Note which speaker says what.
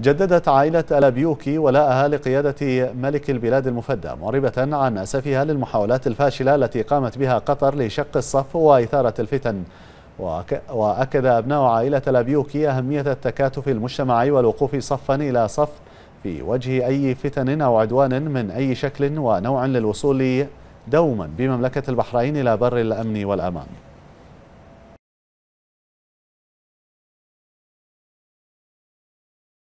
Speaker 1: جددت عائلة ألابيوكي ولاءها لقيادة ملك البلاد المفدى معربة عن أسفها للمحاولات الفاشلة التي قامت بها قطر لشق الصف وإثارة الفتن وأكد أبناء عائلة الأبيوكي أهمية التكاتف المجتمعي والوقوف صفا إلى صف في وجه أي فتن أو عدوان من أي شكل ونوع للوصول دوما بمملكة البحرين إلى بر الأمن والأمان